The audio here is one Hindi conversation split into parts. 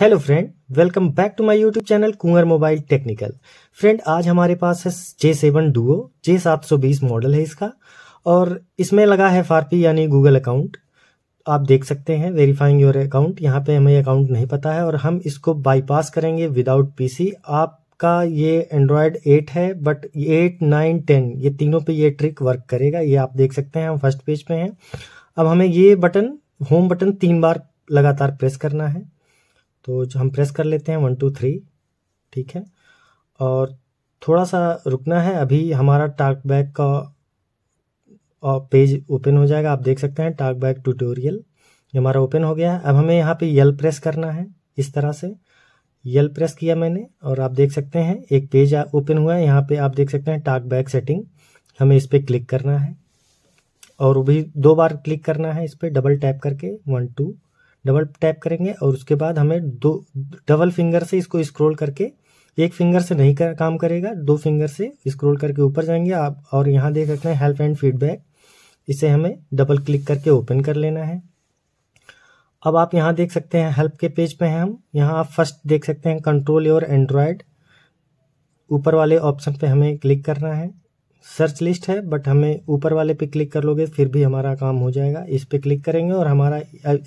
hello friend welcome back to my YouTube channel Kunwar mobile technical friend आज हमारे पास है जे सेवन डुओ जे सात सौ बीस मॉडल है इसका और इसमें लगा है फारपी यानी गूगल अकाउंट आप देख सकते हैं वेरीफाइंग योर अकाउंट यहाँ पे हमें अकाउंट नहीं पता है और हम इसको बाईपास करेंगे विदाउट पीसी आपका ये एंड्रॉयड एट है बट एट नाइन टेन ये तीनों पे ये ट्रिक वर्क करेगा ये आप देख सकते हैं हम फर्स्ट पेज पे हैं अब हमें ये बटन होम बटन तीन बार लगातार प्रेस करना है तो हम प्रेस कर लेते हैं वन टू थ्री ठीक है और थोड़ा सा रुकना है अभी हमारा टाक बैग का और पेज ओपन हो जाएगा आप देख सकते हैं टाक बैग ट्यूटोरियल ये हमारा ओपन हो गया है अब हमें यहाँ पे यल प्रेस करना है इस तरह से यल प्रेस किया मैंने और आप देख सकते हैं एक पेज ओपन हुआ है यहाँ पे आप देख सकते हैं टाक बैग सेटिंग हमें इस पर क्लिक करना है और भी दो बार क्लिक करना है इस पर डबल टैप करके वन टू डबल टैप करेंगे और उसके बाद हमें दो डबल फिंगर से इसको स्क्रॉल करके एक फिंगर से नहीं कर, काम करेगा दो फिंगर से स्क्रॉल करके ऊपर जाएंगे आप और यहाँ देख सकते हैं हेल्प एंड फीडबैक इसे हमें डबल क्लिक करके ओपन कर लेना है अब आप यहाँ देख सकते हैं हेल्प के पेज पे हैं हम यहाँ आप फर्स्ट देख सकते हैं कंट्रोल योर एंड्रॉयड ऊपर वाले ऑप्शन पे हमें क्लिक करना है सर्च लिस्ट है बट हमें ऊपर वाले पे क्लिक कर लोगे फिर भी हमारा काम हो जाएगा इस पे क्लिक करेंगे और हमारा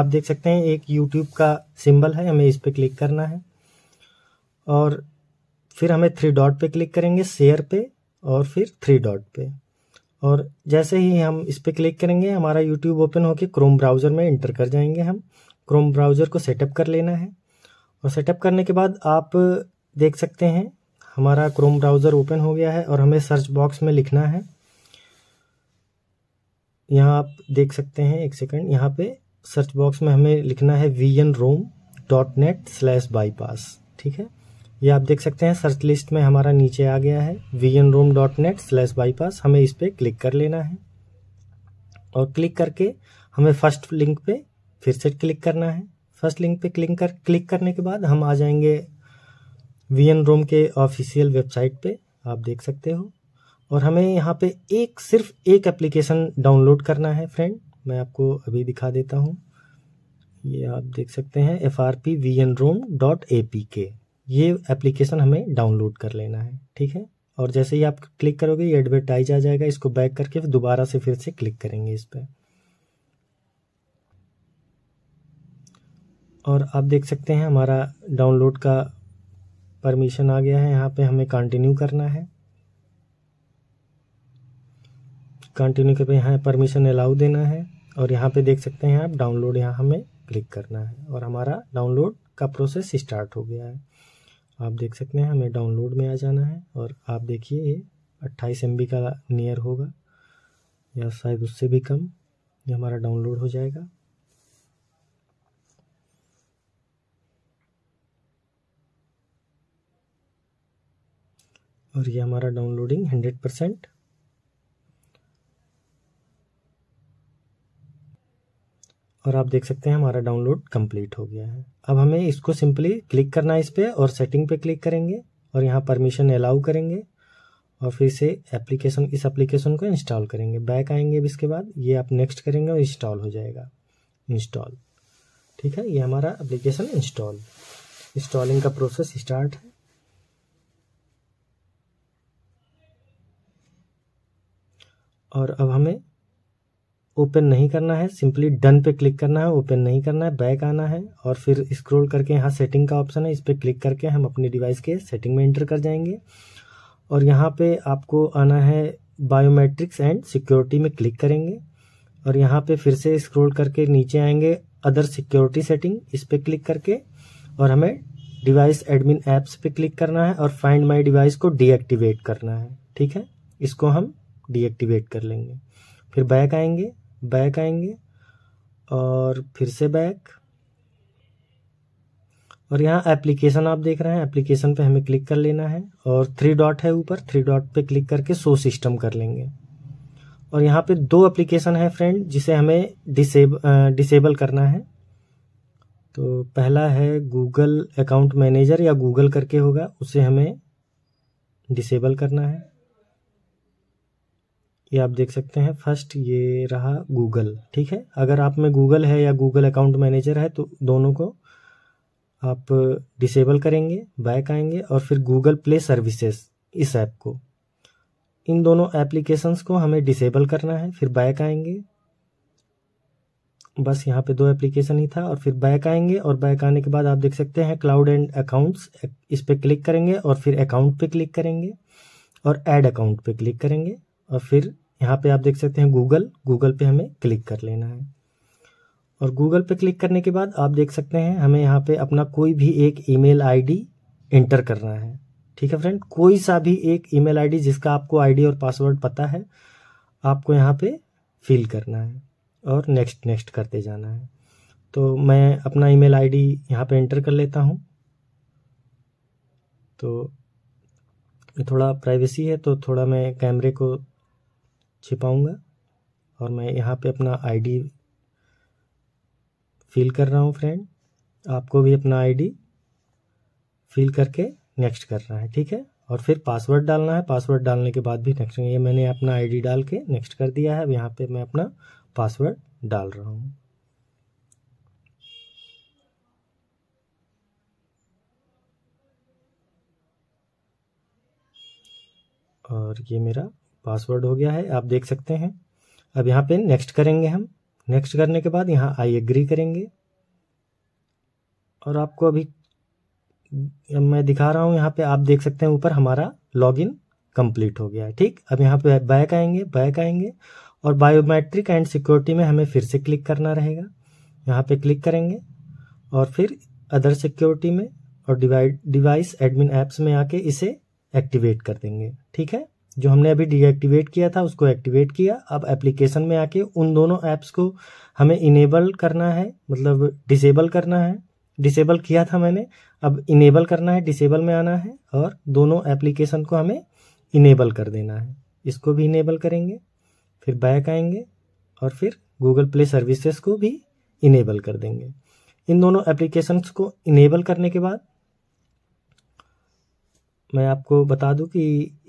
आप देख सकते हैं एक यूट्यूब का सिंबल है हमें इस पे क्लिक करना है और फिर हमें थ्री डॉट पे क्लिक करेंगे शेयर पे और फिर थ्री डॉट पे और जैसे ही हम इस पर क्लिक करेंगे हमारा यूट्यूब ओपन होकर क्रोम ब्राउज़र में इंटर कर जाएंगे हम क्रोम ब्राउज़र को सेटअप कर लेना है और सेटअप करने के बाद आप देख सकते हैं हमारा क्रोम ब्राउज़र ओपन हो गया है और हमें सर्च बॉक्स में लिखना है यहाँ आप देख सकते हैं एक सेकंड यहाँ पे सर्च बॉक्स में हमें लिखना है V N ROM dot net slash bypass ठीक है ये आप देख सकते हैं सर्च लिस्ट में हमारा नीचे आ गया है V N ROM dot net slash bypass हमें इस पर क्लिक कर लेना है और क्लिक करके हमें फर्स्ट लिंक पे फिर से क्लिक करना है फर्स्ट लिंक पे क्लिक कर क्लिक करने के बाद हम आ जाएंगे वी एन रोम के ऑफिशियल वेबसाइट पे आप देख सकते हो और हमें यहाँ पे एक सिर्फ एक एप्लीकेशन डाउनलोड करना है फ्रेंड मैं आपको अभी दिखा देता हूँ ये आप देख सकते हैं F R P V N ROM dot A P K ये एप्लीकेशन हमें डाउनलोड कर लेना है ठीक है और जैसे ही आप क्लिक करोगे ये एडवर्टाइज आ जाएगा इसको बैक करके दोबारा से फिर से क्लिक करेंगे इस पर और आप देख सकते हैं हमारा डाउनलोड का परमिशन आ गया है यहाँ पे हमें कंटिन्यू करना है कंटिन्यू के पे यहाँ परमिशन अलाउ देना है और यहाँ पे देख सकते हैं आप डाउनलोड यहाँ हमें क्लिक करना है और हमारा डाउनलोड का प्रोसेस स्टार्ट हो गया है आप देख सकते हैं हमें डाउनलोड में आ जाना है और आप देखिए ये अट्ठाईस एम का नियर होगा या शायद उससे भी कम ये हमारा डाउनलोड हो जाएगा और ये हमारा डाउनलोडिंग हंड्रेड परसेंट और आप देख सकते हैं हमारा डाउनलोड कंप्लीट हो गया है अब हमें इसको सिंपली क्लिक करना है इस पर और सेटिंग पे क्लिक करेंगे और यहाँ परमिशन अलाउ करेंगे और फिर से एप्लीकेशन इस एप्लीकेशन को इंस्टॉल करेंगे बैक आएंगे अब इसके बाद ये आप नेक्स्ट करेंगे और इंस्टॉल हो जाएगा इंस्टॉल ठीक है ये हमारा एप्लीकेशन इंस्टॉल इंस्टॉलिंग का प्रोसेस स्टार्ट है और अब हमें ओपन नहीं करना है सिंपली डन पे क्लिक करना है ओपन नहीं करना है बैक आना है और फिर स्क्रॉल करके यहाँ सेटिंग का ऑप्शन है इस पर क्लिक करके हम अपने डिवाइस के सेटिंग में एंटर कर जाएंगे और यहाँ पे आपको आना है बायोमेट्रिक्स एंड सिक्योरिटी में क्लिक करेंगे और यहाँ पे फिर से स्क्रॉल करके नीचे आएंगे अदर सिक्योरिटी सेटिंग इस पर क्लिक करके और हमें डिवाइस एडमिन ऐप्स पे क्लिक करना है और फाइंड माई डिवाइस को डीएक्टिवेट करना है ठीक है इसको हम डीएक्टिवेट कर लेंगे फिर बैक आएंगे बैक आएंगे और फिर से बैक और यहाँ एप्लीकेशन आप देख रहे हैं एप्लीकेशन पे हमें क्लिक कर लेना है और थ्री डॉट है ऊपर थ्री डॉट पे क्लिक करके सो सिस्टम कर लेंगे और यहाँ पे दो एप्लीकेशन है फ्रेंड जिसे हमें डिसेब डिसेबल करना है तो पहला है गूगल अकाउंट मैनेजर या गूगल करके होगा उसे हमें डिसेबल करना है ये आप देख सकते हैं फर्स्ट ये रहा गूगल ठीक है अगर आप में गूगल है या गूगल अकाउंट मैनेजर है तो दोनों को आप डिसेबल करेंगे बैक आएंगे और फिर गूगल प्ले सर्विसेज इस ऐप को इन दोनों एप्लीकेशंस को हमें डिसेबल करना है फिर बैक आएंगे बस यहाँ पे दो एप्लीकेशन ही था और फिर बैक आएंगे और बैक आने के बाद आप देख सकते हैं क्लाउड एंड अकाउंट्स इस पर क्लिक करेंगे और फिर अकाउंट पे क्लिक करेंगे और ऐड अकाउंट पे क्लिक करेंगे और फिर यहाँ पे आप देख सकते हैं गूगल गूगल पे हमें क्लिक कर लेना है और गूगल पे क्लिक करने के बाद आप देख सकते हैं हमें यहाँ पे अपना कोई भी एक ईमेल आईडी एंटर करना है ठीक है फ्रेंड कोई सा भी एक ईमेल आईडी जिसका आपको आईडी और पासवर्ड पता है आपको यहाँ पे फिल करना है और नेक्स्ट नेक्स्ट करते जाना है तो मैं अपना ईमेल आईडी यहाँ पर एंटर कर लेता हूँ तो थोड़ा प्राइवेसी है तो थोड़ा मैं कैमरे को छिपाऊंगा और मैं यहाँ पे अपना आईडी फिल कर रहा हूँ फ्रेंड आपको भी अपना आईडी फिल करके नेक्स्ट करना है ठीक है और फिर पासवर्ड डालना है पासवर्ड डालने के बाद भी नेक्स्ट ये मैंने अपना आईडी डाल के नेक्स्ट कर दिया है अब यहाँ पे मैं अपना पासवर्ड डाल रहा हूँ और ये मेरा पासवर्ड हो गया है आप देख सकते हैं अब यहाँ पे नेक्स्ट करेंगे हम नेक्स्ट करने के बाद यहाँ आई एग्री करेंगे और आपको अभी मैं दिखा रहा हूँ यहाँ पे आप देख सकते हैं ऊपर हमारा लॉगिन कंप्लीट हो गया है ठीक अब यहाँ पे बैक आएंगे बैक आएंगे और बायोमेट्रिक एंड सिक्योरिटी में हमें फिर से क्लिक करना रहेगा यहाँ पे क्लिक करेंगे और फिर अदर सिक्योरिटी में और डिवाइड डिवाइस एडमिन एप्स में आके इसे एक्टिवेट कर देंगे ठीक है जो हमने अभी डीएक्टिवेट किया था उसको एक्टिवेट किया अब एप्लीकेशन में आके उन दोनों ऐप्स को हमें इनेबल करना है मतलब डिसेबल करना है डिसेबल किया था मैंने अब इनेबल करना है डिसेबल में आना है और दोनों एप्लीकेशन को हमें इनेबल कर देना है इसको भी इनेबल करेंगे फिर बैक आएंगे और फिर गूगल प्ले सर्विसेस को भी इनेबल कर देंगे इन दोनों एप्लीकेशंस को इनेबल करने के बाद मैं आपको बता दूं कि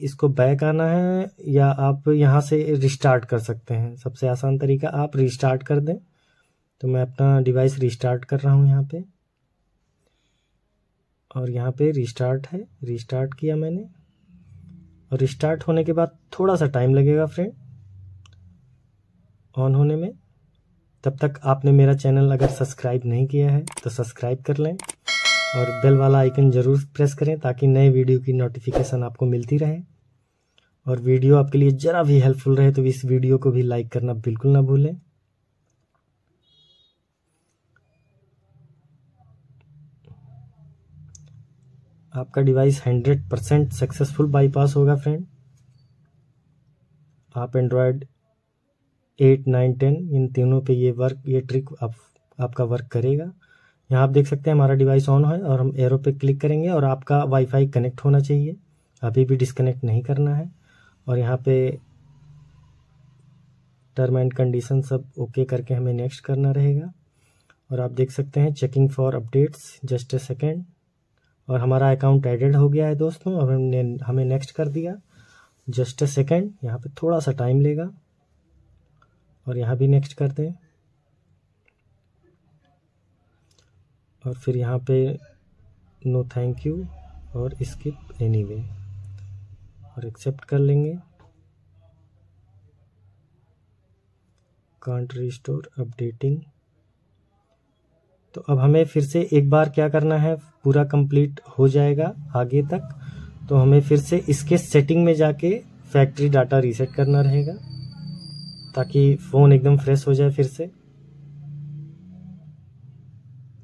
इसको बैक आना है या आप यहाँ से रिस्टार्ट कर सकते हैं सबसे आसान तरीका आप रिस्टार्ट कर दें तो मैं अपना डिवाइस रिस्टार्ट कर रहा हूँ यहाँ पे और यहाँ पे रिस्टार्ट है रिस्टार्ट किया मैंने और रिस्टार्ट होने के बाद थोड़ा सा टाइम लगेगा फ्रेंड ऑन होने में तब तक आपने मेरा चैनल अगर सब्सक्राइब नहीं किया है तो सब्सक्राइब कर लें और बेल वाला आइकन ज़रूर प्रेस करें ताकि नए वीडियो की नोटिफिकेशन आपको मिलती रहे और वीडियो आपके लिए ज़रा भी हेल्पफुल रहे तो इस वीडियो को भी लाइक करना बिल्कुल ना भूलें आपका डिवाइस 100 परसेंट सक्सेसफुल बाईपास होगा फ्रेंड आप एंड्रॉयड एट नाइन टेन इन तीनों पे ये वर्क ये ट्रिक आप आपका वर्क करेगा यहाँ आप देख सकते हैं हमारा डिवाइस ऑन है और हम एरो पे क्लिक करेंगे और आपका वाईफाई कनेक्ट होना चाहिए अभी भी डिसकनेक्ट नहीं करना है और यहाँ पे टर्म एंड कंडीशन सब ओके करके हमें नेक्स्ट करना रहेगा और आप देख सकते हैं checking for updates just a second और हमारा अकाउंट एडेड हो गया है दोस्तों अब हमने हमें नेक्स्ट कर दिया जस्ट ए सेकेंड यहाँ पे थोड़ा सा टाइम लेगा और यहाँ भी नेक्स्ट करते हैं और फिर यहाँ पे नो थैंक यू और स्किप एनी वे और एक्सेप्ट कर लेंगे कांट रिस्टोर अपडेटिंग तो अब हमें फिर से एक बार क्या करना है पूरा कंप्लीट हो जाएगा आगे तक तो हमें फिर से इसके सेटिंग में जाके फैक्ट्री डाटा रीसेट करना रहेगा ताकि फ़ोन एकदम फ्रेश हो जाए फिर से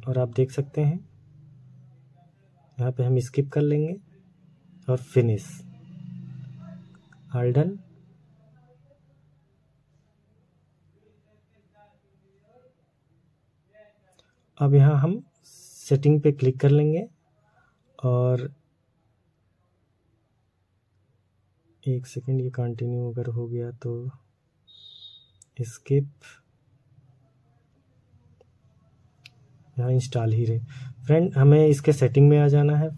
और आप देख सकते हैं यहाँ पे हम स्किप कर लेंगे और फिनिश ऑल डन अब यहाँ हम सेटिंग पे क्लिक कर लेंगे और एक सेकेंड ये कंटिन्यू अगर हो गया तो स्किप यहाँ इंस्टॉल ही रहे फ्रेंड हमें इसके सेटिंग में आ जाना है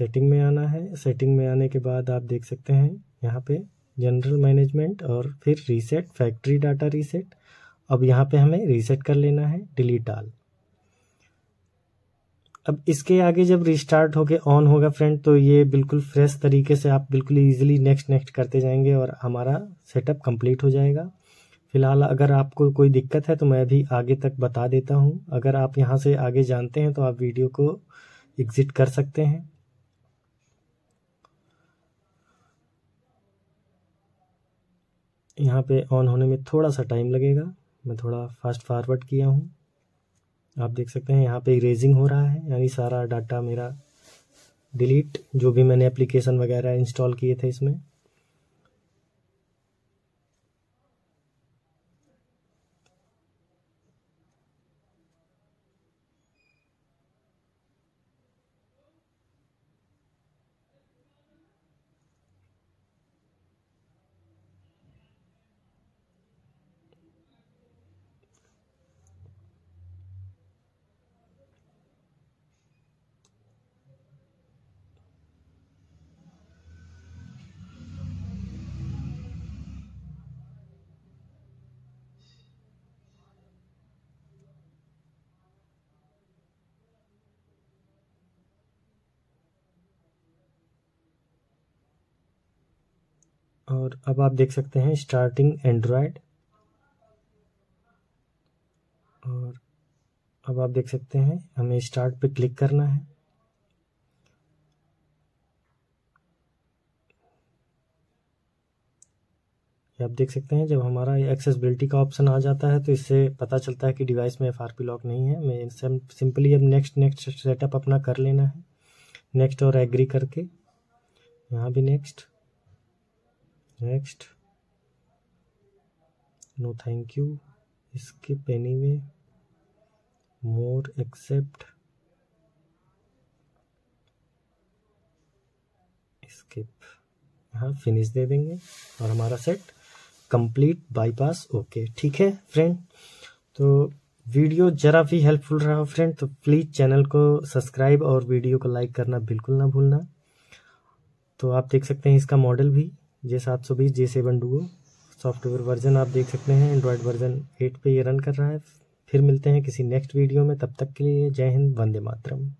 सेटिंग में आना है सेटिंग में आने के बाद आप देख सकते हैं यहाँ पे जनरल मैनेजमेंट और फिर रीसेट फैक्ट्री डाटा रीसेट अब यहाँ पे हमें रीसेट कर लेना है डिलीट आल अब इसके आगे जब रिस्टार्ट होके ऑन होगा फ्रेंड तो ये बिल्कुल फ्रेश तरीके से आप बिल्कुल ईजिली नेक्स्ट नेक्स्ट करते जाएंगे और हमारा सेटअप कंप्लीट हो जाएगा फ़िलहाल अगर आपको कोई दिक्कत है तो मैं भी आगे तक बता देता हूँ अगर आप यहाँ से आगे जानते हैं तो आप वीडियो को एग्ज़िट कर सकते हैं यहाँ पे ऑन होने में थोड़ा सा टाइम लगेगा मैं थोड़ा फास्ट फॉरवर्ड किया हूँ आप देख सकते हैं यहाँ पे इरेजिंग हो रहा है यानी सारा डाटा मेरा डिलीट जो भी मैंने एप्लीकेशन वगैरह इंस्टॉल किए थे इसमें और अब आप देख सकते हैं स्टार्टिंग एंड्रॉयड और अब आप देख सकते हैं हमें स्टार्ट पे क्लिक करना है आप देख सकते हैं जब हमारा एक्सेसबिलिटी का ऑप्शन आ जाता है तो इससे पता चलता है कि डिवाइस में एफ आर पी लॉक नहीं है मैं सिंपली अब नेक्स्ट नेक्स्ट सेटअप अपना कर लेना है नेक्स्ट और एग्री करके यहाँ भी next next no thank you skip anyway more accept skip हाँ फिनिश दे देंगे और हमारा सेट कंप्लीट बाईपास ओके ठीक है फ्रेंड तो वीडियो ज़रा भी हेल्पफुल रहा हो फ्रेंड तो प्लीज़ चैनल को सब्सक्राइब और वीडियो को लाइक करना बिल्कुल ना भूलना तो आप देख सकते हैं इसका मॉडल भी जे सात सौ बीस J seven Duo software version आप देख सकते हैं एंड्रॉयड वर्जन एट पे ये रन कर रहा है फिर मिलते हैं किसी नेक्स्ट वीडियो में तब तक के लिए जय हिंद वंदे मातरम